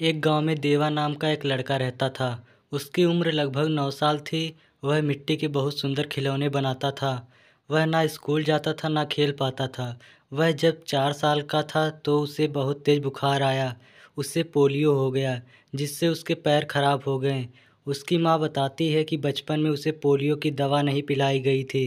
एक गाँव में देवा नाम का एक लड़का रहता था उसकी उम्र लगभग नौ साल थी वह मिट्टी के बहुत सुंदर खिलौने बनाता था वह ना स्कूल जाता था ना खेल पाता था वह जब चार साल का था तो उसे बहुत तेज़ बुखार आया उससे पोलियो हो गया जिससे उसके पैर खराब हो गए उसकी माँ बताती है कि बचपन में उसे पोलियो की दवा नहीं पिलाई गई थी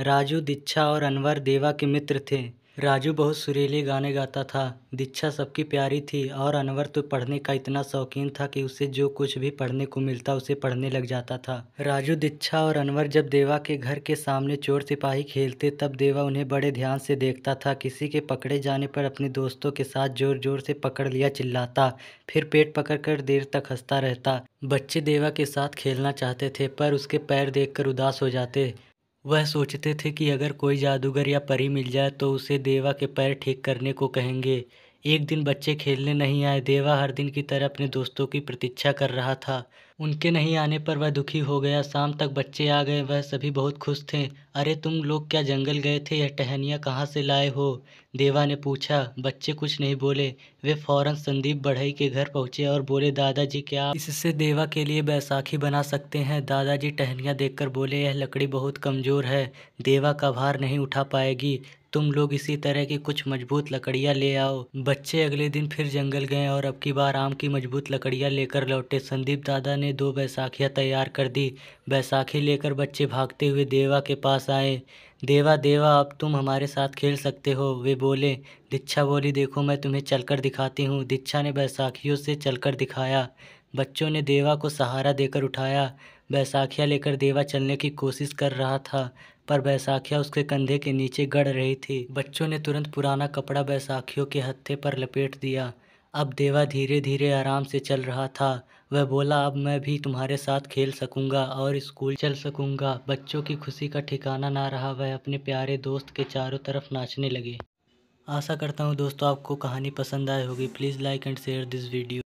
राजू दीक्षा और अनवर देवा के मित्र थे राजू बहुत सुरीले गाने गाता था दीक्षा सबकी प्यारी थी और अनवर तो पढ़ने का इतना शौकीन था कि उसे जो कुछ भी पढ़ने को मिलता उसे पढ़ने लग जाता था राजू दीक्षा और अनवर जब देवा के घर के सामने चोर सिपाही खेलते तब देवा उन्हें बड़े ध्यान से देखता था किसी के पकड़े जाने पर अपने दोस्तों के साथ जोर जोर से पकड़ लिया चिल्लाता फिर पेट पकड़ कर देर तक हंसता रहता बच्चे देवा के साथ खेलना चाहते थे पर उसके पैर देख उदास हो जाते वह सोचते थे कि अगर कोई जादूगर या परी मिल जाए तो उसे देवा के पैर ठीक करने को कहेंगे एक दिन बच्चे खेलने नहीं आए देवा हर दिन की तरह अपने दोस्तों की प्रतीक्षा कर रहा था उनके नहीं आने पर वह दुखी हो गया शाम तक बच्चे आ गए वह सभी बहुत खुश थे अरे तुम लोग क्या जंगल गए थे यह टहनियाँ कहाँ से लाए हो देवा ने पूछा बच्चे कुछ नहीं बोले वे फौरन संदीप बढ़ई के घर पहुँचे और बोले दादाजी क्या इससे देवा के लिए बैसाखी बना सकते हैं दादाजी टहनियाँ देखकर बोले यह लकड़ी बहुत कमज़ोर है देवा का भार नहीं उठा पाएगी तुम लोग इसी तरह की कुछ मजबूत लकड़ियाँ ले आओ बच्चे अगले दिन फिर जंगल गए और अब की बार आम की मजबूत लकड़ियाँ लेकर लौटे संदीप दादा ने दो बैसाखियाँ तैयार कर दी बैसाखी लेकर बच्चे भागते हुए देवा के पास आए देवा देवा अब तुम हमारे साथ खेल सकते हो वे बोले दीक्षा बोली देखो मैं तुम्हें चलकर दिखाती हूँ दीक्षा ने बैसाखियों से चलकर दिखाया बच्चों ने देवा को सहारा देकर उठाया बैसाखिया लेकर देवा चलने की कोशिश कर रहा था पर बैसाखिया उसके कंधे के नीचे गड़ रही थी बच्चों ने तुरंत पुराना कपड़ा बैसाखियों के हत्थे पर लपेट दिया अब देवा धीरे धीरे आराम से चल रहा था वह बोला अब मैं भी तुम्हारे साथ खेल सकूंगा और स्कूल चल सकूंगा बच्चों की खुशी का ठिकाना ना रहा वह अपने प्यारे दोस्त के चारों तरफ नाचने लगे आशा करता हूँ दोस्तों आपको कहानी पसंद आई होगी please like and share this video